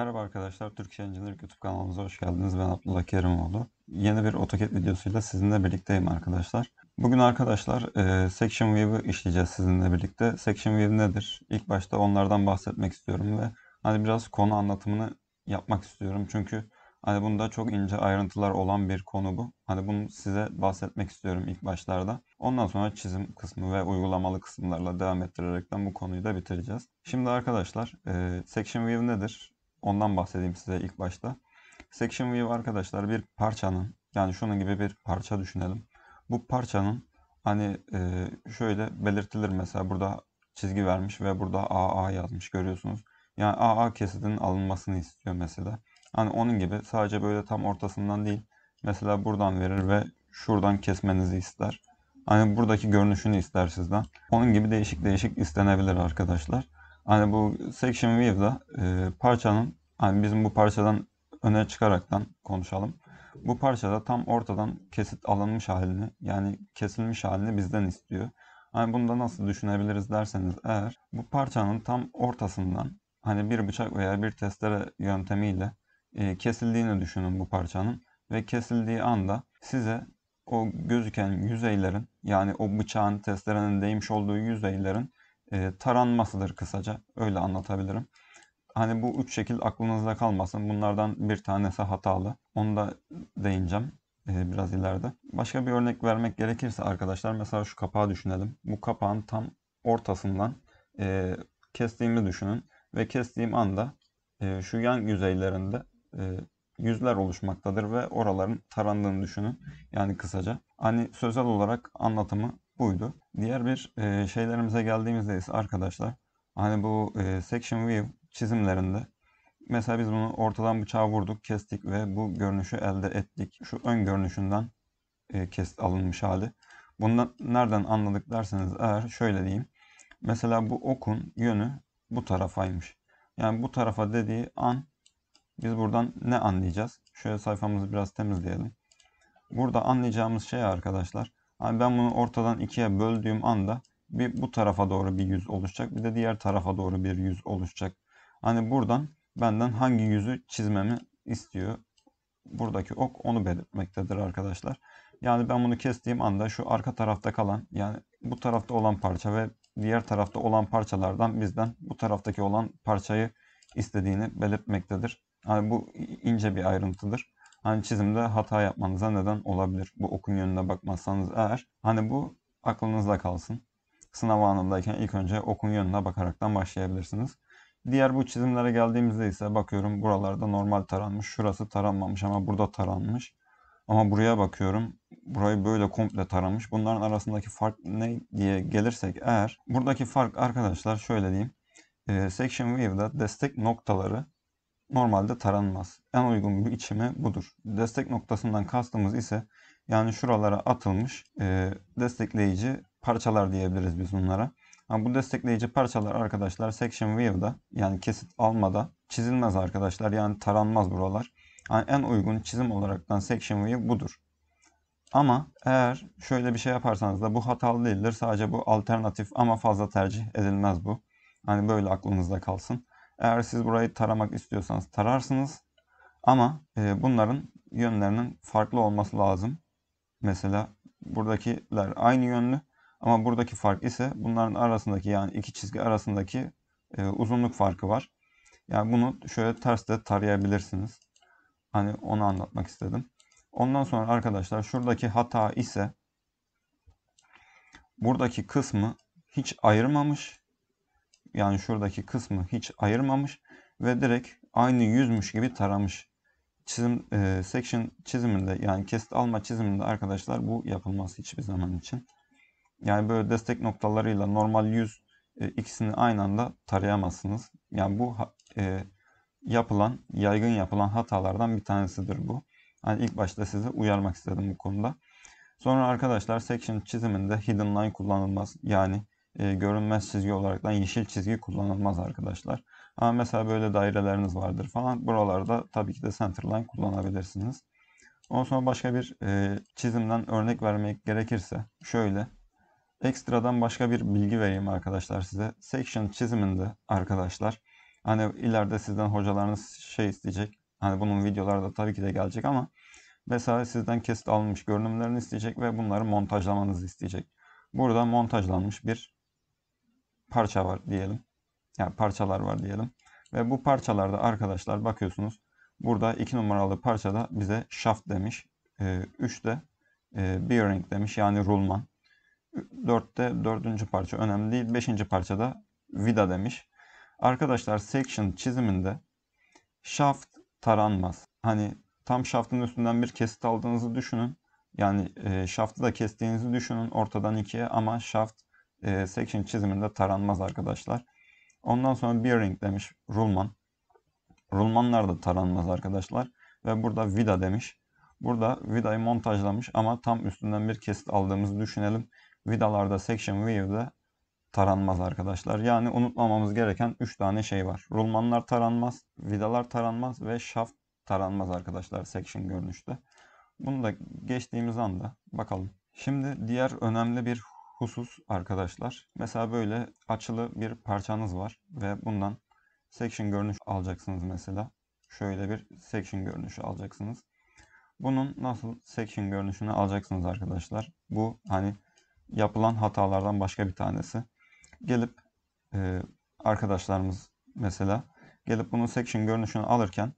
Merhaba arkadaşlar, Türkiye Engineering YouTube kanalımıza hoş geldiniz. Ben Abdullah Kerimoğlu. Yeni bir AutoCAD videosuyla sizinle birlikteyim arkadaşlar. Bugün arkadaşlar e, Section View'ı işleyeceğiz sizinle birlikte. Section View nedir? İlk başta onlardan bahsetmek istiyorum ve hani biraz konu anlatımını yapmak istiyorum. Çünkü hani bunda çok ince ayrıntılar olan bir konu bu. Hani bunu size bahsetmek istiyorum ilk başlarda. Ondan sonra çizim kısmı ve uygulamalı kısımlarla devam ettirerekten bu konuyu da bitireceğiz. Şimdi arkadaşlar e, Section View nedir? Ondan bahsedeyim size ilk başta. Section View arkadaşlar bir parçanın yani şunun gibi bir parça düşünelim. Bu parçanın hani e, şöyle belirtilir mesela burada çizgi vermiş ve burada AA yazmış görüyorsunuz. Yani AA kesitinin alınmasını istiyor mesela. Hani onun gibi sadece böyle tam ortasından değil. Mesela buradan verir ve şuradan kesmenizi ister. Hani buradaki görünüşünü ister sizden. Onun gibi değişik değişik istenebilir arkadaşlar. Hani bu section view'da e, parçanın hani bizim bu parçadan öne çıkaraktan konuşalım. Bu parçada tam ortadan kesit alınmış halini yani kesilmiş halini bizden istiyor. Hani bunu da nasıl düşünebiliriz derseniz eğer bu parçanın tam ortasından hani bir bıçak veya bir testere yöntemiyle e, kesildiğini düşünün bu parçanın ve kesildiği anda size o gözüken yüzeylerin yani o bıçağın testerenin değmiş olduğu yüzeylerin e, taranmasıdır kısaca. Öyle anlatabilirim. Hani bu üç şekil aklınızda kalmasın. Bunlardan bir tanesi hatalı. Onu da değineceğim e, biraz ileride. Başka bir örnek vermek gerekirse arkadaşlar mesela şu kapağı düşünelim. Bu kapağın tam ortasından e, kestiğimi düşünün. Ve kestiğim anda e, şu yan yüzeylerinde e, yüzler oluşmaktadır ve oraların tarandığını düşünün. Yani kısaca. Hani sözel olarak anlatımı buydu. Diğer bir e, şeylerimize geldiğimizde ise arkadaşlar hani bu e, section view çizimlerinde mesela biz bunu ortadan bıçağı vurduk, kestik ve bu görünüşü elde ettik. Şu ön görünüşünden e, kes alınmış hali. Bundan nereden anladık derseniz eğer şöyle diyeyim. Mesela bu okun yönü bu tarafaymış. Yani bu tarafa dediği an biz buradan ne anlayacağız? Şöyle sayfamızı biraz temizleyelim. Burada anlayacağımız şey arkadaşlar Abi ben bunu ortadan ikiye böldüğüm anda bir bu tarafa doğru bir yüz oluşacak. Bir de diğer tarafa doğru bir yüz oluşacak. Hani buradan benden hangi yüzü çizmemi istiyor. Buradaki ok onu belirtmektedir arkadaşlar. Yani ben bunu kestiğim anda şu arka tarafta kalan yani bu tarafta olan parça ve diğer tarafta olan parçalardan bizden bu taraftaki olan parçayı istediğini belirtmektedir. Yani bu ince bir ayrıntıdır hani çizimde hata yapmanıza neden olabilir. Bu okun yönüne bakmazsanız eğer hani bu aklınızda kalsın. Sınav anındayken ilk önce okun yönüne bakaraktan başlayabilirsiniz. Diğer bu çizimlere geldiğimizde ise bakıyorum buralarda normal taranmış. Şurası taranmamış ama burada taranmış. Ama buraya bakıyorum. Burayı böyle komple taramış. Bunların arasındaki fark ne diye gelirsek eğer. Buradaki fark arkadaşlar şöyle diyeyim. Ee, section View'da destek noktaları normalde taranmaz. En uygun bir biçimi budur. Destek noktasından kastımız ise yani şuralara atılmış e, destekleyici parçalar diyebiliriz biz bunlara. Ama bu destekleyici parçalar arkadaşlar section view'da yani kesit almada çizilmez arkadaşlar. Yani taranmaz buralar. Yani en uygun çizim olaraktan section view budur. Ama eğer şöyle bir şey yaparsanız da bu hatalı değildir. Sadece bu alternatif ama fazla tercih edilmez bu. Hani böyle aklınızda kalsın. Eğer siz burayı taramak istiyorsanız tararsınız. Ama e, bunların yönlerinin farklı olması lazım. Mesela buradakiler aynı yönlü ama buradaki fark ise bunların arasındaki yani iki çizgi arasındaki e, uzunluk farkı var. Yani bunu şöyle ters de tarayabilirsiniz. Hani onu anlatmak istedim. Ondan sonra arkadaşlar şuradaki hata ise buradaki kısmı hiç ayırmamış yani şuradaki kısmı hiç ayırmamış ve direkt aynı yüzmüş gibi taramış. Çizim e, section çiziminde yani kesit alma çiziminde arkadaşlar bu yapılmaz hiçbir zaman için. Yani böyle destek noktalarıyla normal yüz e, ikisini aynı anda tarayamazsınız. Yani bu e, yapılan, yaygın yapılan hatalardan bir tanesidir bu. Hani ilk başta sizi uyarmak istedim bu konuda. Sonra arkadaşlar section çiziminde hidden line kullanılmaz. Yani e, görünmez çizgi olarak olaraktan yeşil çizgi kullanılmaz arkadaşlar. Ama mesela böyle daireleriniz vardır falan. Buralarda tabii ki de centerline kullanabilirsiniz. Ondan sonra başka bir e, çizimden örnek vermek gerekirse şöyle. Ekstradan başka bir bilgi vereyim arkadaşlar size. Section çiziminde arkadaşlar hani ileride sizden hocalarınız şey isteyecek. Hani bunun videolarda tabii ki de gelecek ama mesela sizden kesit alınmış görünümlerini isteyecek ve bunları montajlamanızı isteyecek. Burada montajlanmış bir parça var diyelim. Yani parçalar var diyelim. Ve bu parçalarda arkadaşlar bakıyorsunuz. Burada 2 numaralı parçada bize shaft demiş. 3 ee, de e, bearing demiş yani rulman. 4'te 4. parça önemli değil. 5. parçada vida demiş. Arkadaşlar section çiziminde shaft taranmaz. Hani tam shaft'ın üstünden bir kesit aldığınızı düşünün. Yani e, shaft'ı da kestiğinizi düşünün ortadan ikiye ama shaft e, section çiziminde taranmaz arkadaşlar. Ondan sonra bearing demiş rulman. Rulmanlar da taranmaz arkadaşlar. Ve burada vida demiş. Burada vidayı montajlamış ama tam üstünden bir kesit aldığımızı düşünelim. Vidalarda section view'de taranmaz arkadaşlar. Yani unutmamamız gereken 3 tane şey var. Rulmanlar taranmaz, vidalar taranmaz ve shaft taranmaz arkadaşlar section görünüşte. Bunu da geçtiğimiz anda bakalım. Şimdi diğer önemli bir husus arkadaşlar. Mesela böyle açılı bir parçanız var ve bundan section görünüş alacaksınız mesela. Şöyle bir section görünüşü alacaksınız. Bunun nasıl section görünüşünü alacaksınız arkadaşlar. Bu hani yapılan hatalardan başka bir tanesi. Gelip e, arkadaşlarımız mesela gelip bunun section görünüşünü alırken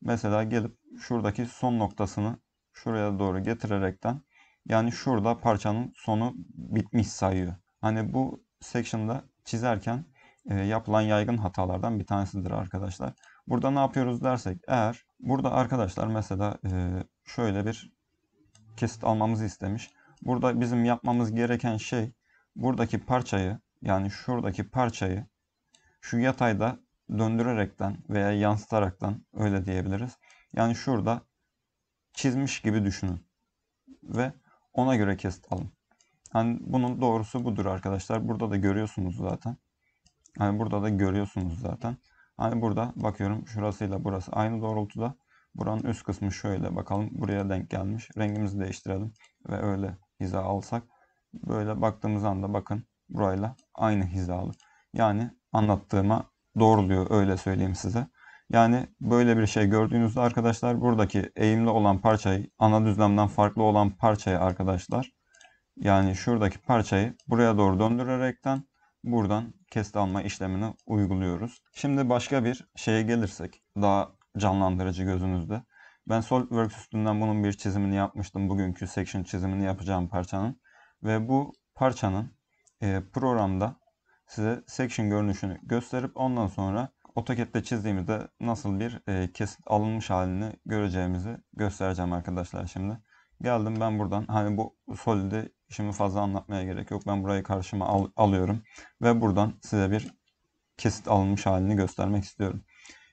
mesela gelip şuradaki son noktasını şuraya doğru getirerekten yani şurada parçanın sonu bitmiş sayıyor. Hani bu section'da çizerken e, yapılan yaygın hatalardan bir tanesidir arkadaşlar. Burada ne yapıyoruz dersek eğer burada arkadaşlar mesela e, şöyle bir kesit almamızı istemiş. Burada bizim yapmamız gereken şey buradaki parçayı yani şuradaki parçayı şu yatayda döndürerekten veya yansıtaraktan öyle diyebiliriz. Yani şurada çizmiş gibi düşünün. Ve ona göre kest alın. Yani bunun doğrusu budur arkadaşlar. Burada da görüyorsunuz zaten. Hani burada da görüyorsunuz zaten. Hani burada bakıyorum şurasıyla burası aynı doğrultuda. Buranın üst kısmı şöyle bakalım buraya denk gelmiş. Rengimizi değiştirelim ve öyle hiza alsak. Böyle baktığımız anda bakın burayla aynı hizalı. Yani anlattığıma doğruluyor öyle söyleyeyim size. Yani böyle bir şey gördüğünüzde arkadaşlar buradaki eğimli olan parçayı ana düzlemden farklı olan parçayı arkadaşlar yani şuradaki parçayı buraya doğru döndürerekten buradan kest alma işlemini uyguluyoruz. Şimdi başka bir şeye gelirsek daha canlandırıcı gözünüzde. Ben SolidWorks üstünden bunun bir çizimini yapmıştım. Bugünkü section çizimini yapacağım parçanın. Ve bu parçanın e, programda size section görünüşünü gösterip ondan sonra AutoCAD'de çizdiğimizde nasıl bir e, kesit alınmış halini göreceğimizi göstereceğim arkadaşlar şimdi. Geldim ben buradan hani bu solid'i şimdi fazla anlatmaya gerek yok. Ben burayı karşıma al alıyorum ve buradan size bir kesit alınmış halini göstermek istiyorum.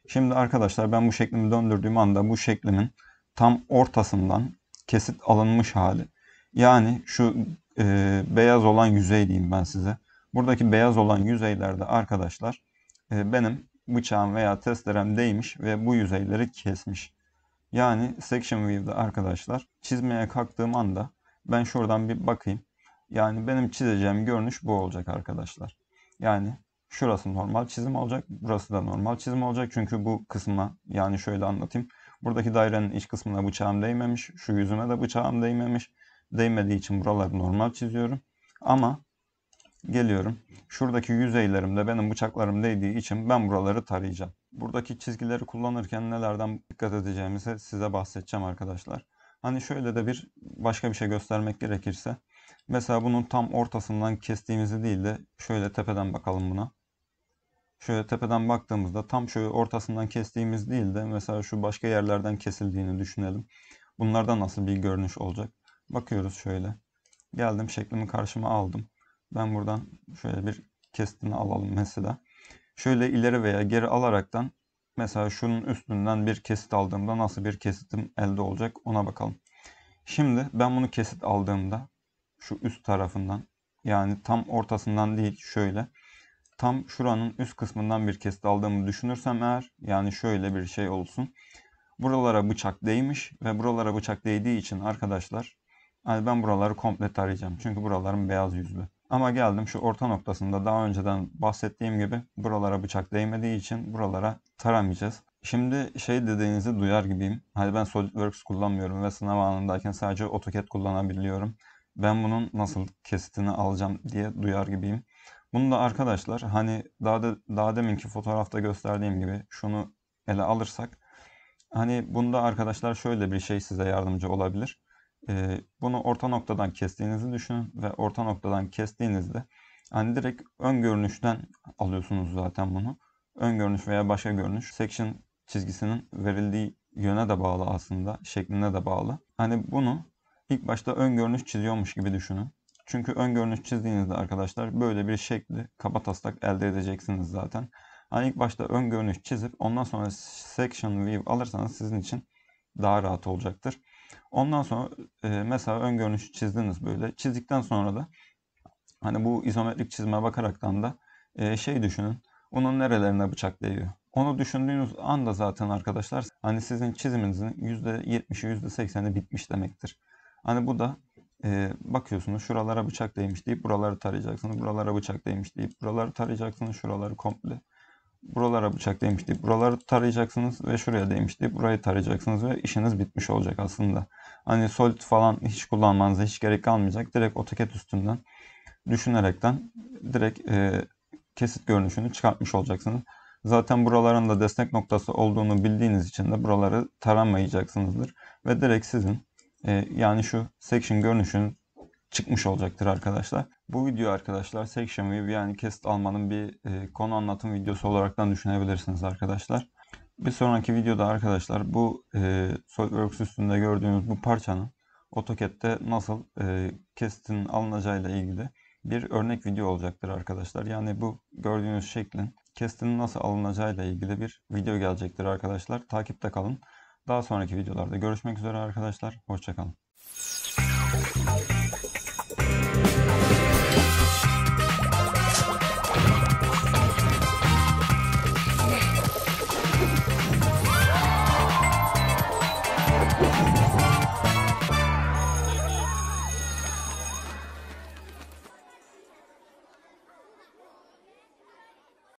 Şimdi arkadaşlar ben bu şeklimi döndürdüğüm anda bu şeklimin tam ortasından kesit alınmış hali. Yani şu e, beyaz olan yüzey diyeyim ben size. Buradaki beyaz olan yüzeylerde arkadaşlar e, benim bıçağım veya testerem değmiş ve bu yüzeyleri kesmiş. Yani section view'da arkadaşlar çizmeye kalktığım anda ben şuradan bir bakayım. Yani benim çizeceğim görünüş bu olacak arkadaşlar. Yani şurası normal çizim olacak. Burası da normal çizim olacak. Çünkü bu kısma yani şöyle anlatayım. Buradaki dairenin iç kısmına bıçağım değmemiş. Şu yüzüme de bıçağım değmemiş. Değmediği için buraları normal çiziyorum. Ama Geliyorum. Şuradaki yüzeylerimde benim bıçaklarım değdiği için ben buraları tarayacağım. Buradaki çizgileri kullanırken nelerden dikkat edeceğimizi size bahsedeceğim arkadaşlar. Hani şöyle de bir başka bir şey göstermek gerekirse. Mesela bunun tam ortasından kestiğimizi değil de şöyle tepeden bakalım buna. Şöyle tepeden baktığımızda tam şöyle ortasından kestiğimiz değil de mesela şu başka yerlerden kesildiğini düşünelim. Bunlarda nasıl bir görünüş olacak? Bakıyoruz şöyle. Geldim şeklimi karşıma aldım. Ben buradan şöyle bir kestini alalım mesela. Şöyle ileri veya geri alaraktan mesela şunun üstünden bir kesit aldığımda nasıl bir kesitim elde olacak ona bakalım. Şimdi ben bunu kesit aldığımda şu üst tarafından yani tam ortasından değil şöyle tam şuranın üst kısmından bir kesit aldığımı düşünürsem eğer yani şöyle bir şey olsun. Buralara bıçak değmiş ve buralara bıçak değdiği için arkadaşlar yani ben buraları komple tarayacağım. Çünkü buralarım beyaz yüzlü. Ama geldim şu orta noktasında daha önceden bahsettiğim gibi buralara bıçak değmediği için buralara taramayacağız. Şimdi şey dediğinizi duyar gibiyim. hani ben SolidWorks kullanmıyorum ve sınav anındayken sadece AutoCAD kullanabiliyorum. Ben bunun nasıl kesitini alacağım diye duyar gibiyim. Bunu da arkadaşlar hani daha, de, daha deminki fotoğrafta gösterdiğim gibi şunu ele alırsak hani bunda arkadaşlar şöyle bir şey size yardımcı olabilir. Ee, bunu orta noktadan kestiğinizi düşünün ve orta noktadan kestiğinizde hani direkt ön görünüşten alıyorsunuz zaten bunu. Ön görünüş veya başka görünüş section çizgisinin verildiği yöne de bağlı aslında, şekline de bağlı. Hani bunu ilk başta ön görünüş çiziyormuş gibi düşünün. Çünkü ön görünüş çizdiğinizde arkadaşlar böyle bir şekli kaba taslak elde edeceksiniz zaten. Hani ilk başta ön görünüş çizip ondan sonra section view alırsanız sizin için daha rahat olacaktır. Ondan sonra e, mesela ön görünüşü çizdiniz böyle. Çizdikten sonra da hani bu izometrik çizime bakaraktan da e, şey düşünün. Onun nerelerine bıçak değiyor. Onu düşündüğünüz anda zaten arkadaşlar hani sizin çiziminizin %70'i %80'i bitmiş demektir. Hani bu da e, bakıyorsunuz şuralara bıçak değmiş deyip buraları tarayacaksınız. Buralara bıçak değmiş deyip buraları tarayacaksınız. Şuraları komple buralara bıçak demişti, buraları tarayacaksınız ve şuraya demişti, burayı tarayacaksınız ve işiniz bitmiş olacak aslında. Hani solid falan hiç kullanmanıza hiç gerek kalmayacak. Direkt AutoCAD üstünden düşünerekten direkt e, kesit görünüşünü çıkartmış olacaksınız. Zaten buraların da destek noktası olduğunu bildiğiniz için de buraları taramayacaksınızdır. Ve direkt sizin e, yani şu section görünüşünün çıkmış olacaktır arkadaşlar. Bu video arkadaşlar section view yani kesit almanın bir e, konu anlatım videosu olaraktan düşünebilirsiniz arkadaşlar. Bir sonraki videoda arkadaşlar bu e, SolidWorks üstünde gördüğünüz bu parçanın AutoCAD'de nasıl e, kesitin alınacağıyla ilgili bir örnek video olacaktır arkadaşlar. Yani bu gördüğünüz şeklin kesitinin nasıl alınacağıyla ilgili bir video gelecektir arkadaşlar. Takipte kalın. Daha sonraki videolarda görüşmek üzere arkadaşlar. Hoşçakalın.